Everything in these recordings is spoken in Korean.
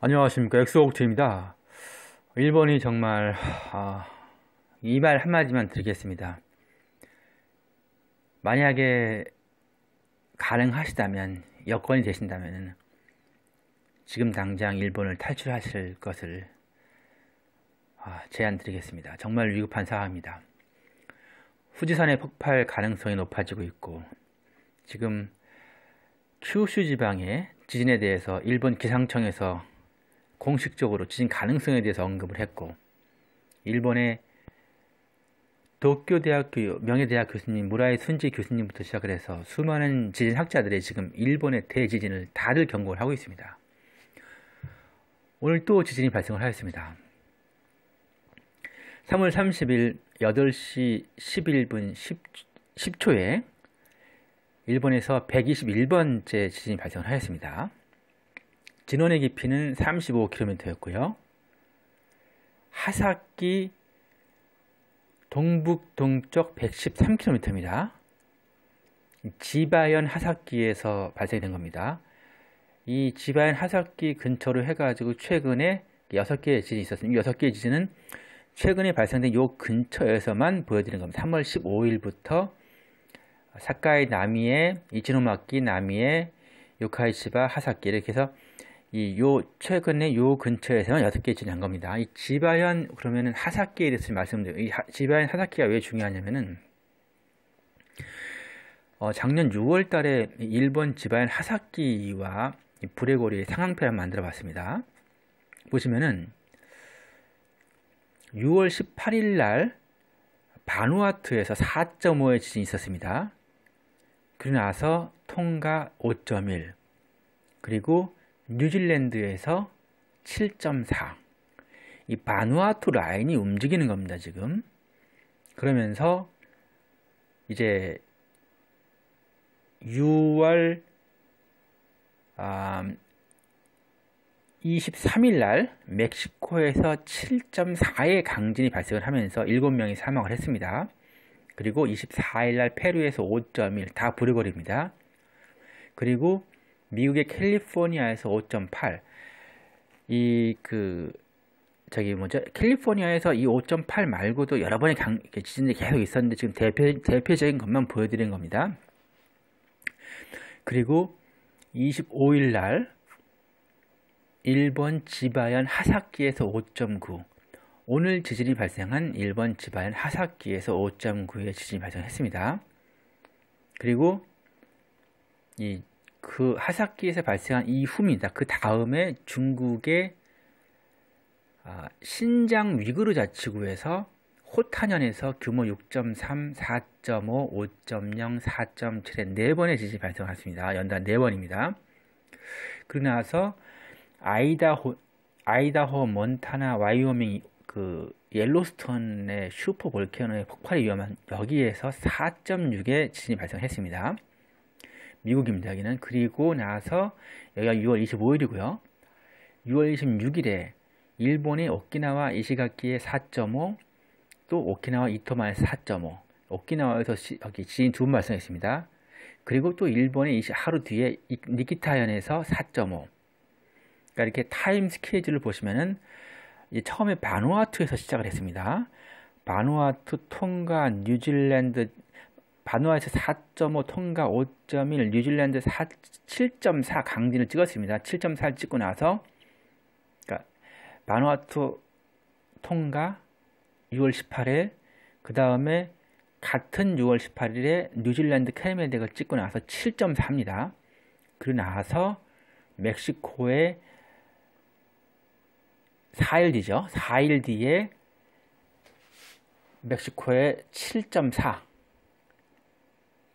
안녕하십니까 엑소옥트입니다 일본이 정말 아, 이말 한마디만 드리겠습니다 만약에 가능하시다면 여건이 되신다면 지금 당장 일본을 탈출하실 것을 아, 제안 드리겠습니다 정말 위급한 상황입니다 후지산의 폭발 가능성이 높아지고 있고 지금 큐슈 지방의 지진에 대해서 일본 기상청에서 공식적으로 지진 가능성에 대해서 언급을 했고 일본의 도쿄 대학교 명예대학 교수님 무라이 순지 교수님부터 시작을 해서 수많은 지진학자들이 지금 일본의 대지진을 다들 경고를 하고 있습니다. 오늘 또 지진이 발생을 하였습니다. 3월 30일 8시 11분 10, 초에 일본에서 121번째 지진이 발생을 하였습니다. 진원의 깊이는 35km였고요. 하사키 동북동쪽 113km입니다. 지바현 하사키에서 발생된 겁니다. 이 지바현 하사키 근처로 해가지고 최근에 6개의 지진이 있었습니다. 6개의 지진은 최근에 발생된 요 근처에서만 보여드리는 겁니다. 3월 15일부터 사카이 나미에 이치노마키 나미에 요카이시바 하사키 이렇게 해서 이요 최근에 요 근처에서만 여섯 개 진행한 겁니다. 이 지바현 그러면은 하사키에 대해서 말씀드려요. 이 하, 지바현 하사키가 왜 중요하냐면은 어, 작년 6월 달에 일본 지바현 하사키와 브레고리의 상황표를 만들어 봤습니다. 보시면은 6월 18일 날바누아트에서 4.5의 지진이 있었습니다. 그리고 나서 통가 5.1 그리고 뉴질랜드에서 7.4. 이 바누아투 라인이 움직이는 겁니다, 지금. 그러면서 이제 6월 아, 23일 날 멕시코에서 7.4의 강진이 발생을 하면서 7명이 사망을 했습니다. 그리고 24일 날 페루에서 5.1 다부르거립니다 그리고 미국의 캘리포니아에서 5.8, 이 그 저기 뭐죠? 캘리포니아에서 이 5.8 말고도 여러 번의 강, 지진이 계속 있었는데 지금 대표 대표적인 것만 보여드린 겁니다. 그리고 25일 날 일본 지바현 하사키에서 5.9 오늘 지진이 발생한 일본 지바현 하사키에서 5.9의 지진이 발생했습니다. 그리고 이그 하사키에서 발생한 이후입니다. 그 다음에 중국의 아, 신장 위그르 자치구에서 호탄현에서 규모 6.3, 4.5, 5.0, 4.7의 네번의 지진이 발생했습니다. 연단 네번입니다그러 나서 아이다호, 아이다호, 몬타나, 와이오밍 그 옐로스톤의 슈퍼볼케노의 폭발이 위험한 여기에서 4.6의 지진이 발생했습니다. 미국입니다. 여기는 그리고 나서 여기가 6월 25일이고요. 6월 26일에 일본이 오키나와 이시가키의 4.5, 또 오키나와 이토마의 4.5, 오키나와에서 시, 여기 지진 두번 발생했습니다. 그리고 또 일본의 하루 뒤에 니키타현에서 4.5. 그러니까 이렇게 타임 스케줄을 보시면은 처음에 바누아투에서 시작을 했습니다. 바누아투, 통과 뉴질랜드, 바누아에서 4.5통가5.1 뉴질랜드 7.4 강진을 찍었습니다. 7.4를 찍고 나서 그러니까 바누아투 통가 6월 18일 그 다음에 같은 6월 18일에 뉴질랜드 캐리멜덱을 찍고 나서 7.4입니다. 그리고 나서 멕시코의 4일 뒤죠. 4일 뒤에 멕시코의7.4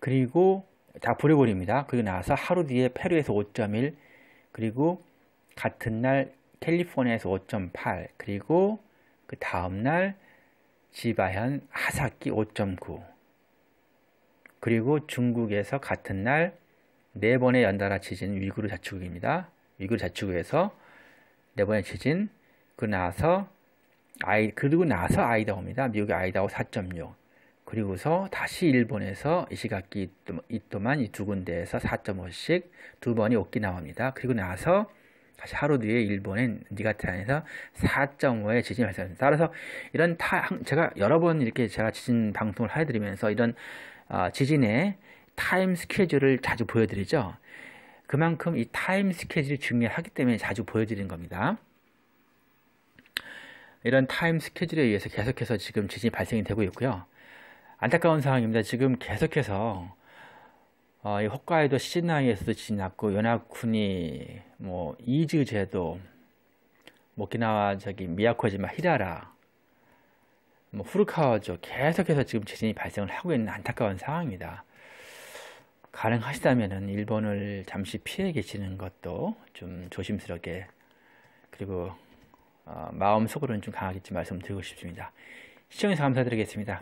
그리고 다 보내버립니다. 그리고 나서 하루 뒤에 페루에서 5.1 그리고 같은 날 캘리포니아에서 5.8 그리고 그 다음날 지바현 하사키 5.9 그리고 중국에서 같은 날 네 번의 연달아 지진 위구르 자치국입니다 위구르 자치국에서네 번의 지진 그 나서 아이 그리고 나서 아이다호입니다. 미국의 아이다호 4.6 그리고서 다시 일본에서 이시가키 이토만 이 두 군데에서 4.5씩 두 번이 오키나와입니다. 그리고 나서 다시 하루 뒤에 일본의 니가타현에서 4.5의 지진이 발생합니다. 따라서 이런 타, 제가 여러 번 이렇게 제가 지진 방송을 해드리면서 이런 어, 지진의 타임 스케줄을 자주 보여드리죠. 그만큼 이 타임 스케줄이 중요하기 때문에 자주 보여드리는 겁니다. 이런 타임 스케줄에 의해서 계속해서 지금 지진이 발생이 되고 있고요. 안타까운 상황입니다. 지금 계속해서 어, 이 홋카이도 시나이에서도 지났고 연합군이 뭐 이즈 제도, 뭐, 오키나와 저기 미야코지마 히라라, 뭐 후루카와죠 계속해서 지금 지진이 발생을 하고 있는 안타까운 상황입니다. 가능하시다면은 일본을 잠시 피해 계시는 것도 좀 조심스럽게 그리고 어, 마음속으로는 좀 강하겠지 말씀드리고 싶습니다. 시청해서 감사드리겠습니다.